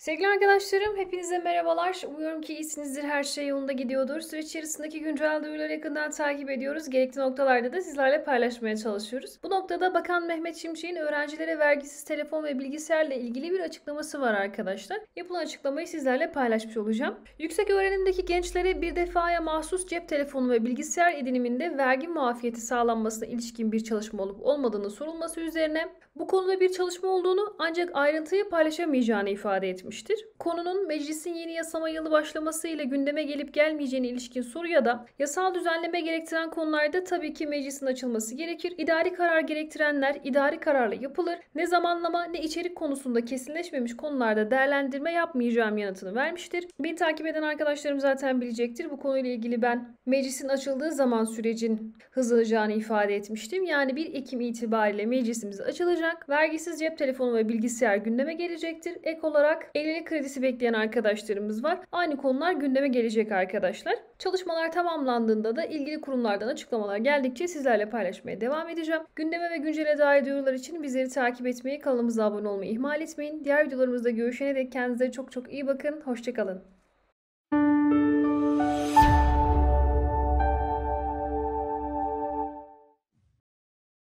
Sevgili arkadaşlarım, hepinize merhabalar. Umuyorum ki iyisinizdir, her şey yolunda gidiyordur. Süreç içerisindeki güncel duyuruları yakından takip ediyoruz. Gerekli noktalarda da sizlerle paylaşmaya çalışıyoruz. Bu noktada Bakan Mehmet Şimşek'in öğrencilere vergisiz telefon ve bilgisayarla ilgili bir açıklaması var arkadaşlar. Yapılan açıklamayı sizlerle paylaşmış olacağım. Yüksek öğrenimdeki gençlere bir defaya mahsus cep telefonu ve bilgisayar ediniminde vergi muafiyeti sağlanmasına ilişkin bir çalışma olup olmadığını sorulması üzerine bu konuda bir çalışma olduğunu ancak ayrıntıyı paylaşamayacağını ifade etmiş etmiştir. Konunun meclisin yeni yasama yılı başlamasıyla gündeme gelip gelmeyeceğine ilişkin soru ya da yasal düzenleme gerektiren konularda tabii ki meclisin açılması gerekir. İdari karar gerektirenler idari kararla yapılır. Ne zamanlama ne içerik konusunda kesinleşmemiş konularda değerlendirme yapmayacağım yanıtını vermiştir. Beni takip eden arkadaşlarım zaten bilecektir. Bu konuyla ilgili ben meclisin açıldığı zaman sürecin hızlanacağını ifade etmiştim. Yani 1 Ekim itibariyle meclisimiz açılacak. Vergisiz cep telefonu ve bilgisayar gündeme gelecektir. Ek olarak Evlilik kredisi bekleyen arkadaşlarımız var. Aynı konular gündeme gelecek arkadaşlar. Çalışmalar tamamlandığında da ilgili kurumlardan açıklamalar geldikçe sizlerle paylaşmaya devam edeceğim. Gündeme ve güncele dair duyurular için bizleri takip etmeyi, kanalımıza abone olmayı ihmal etmeyin. Diğer videolarımızda görüşene dek kendinize çok çok iyi bakın. Hoşçakalın.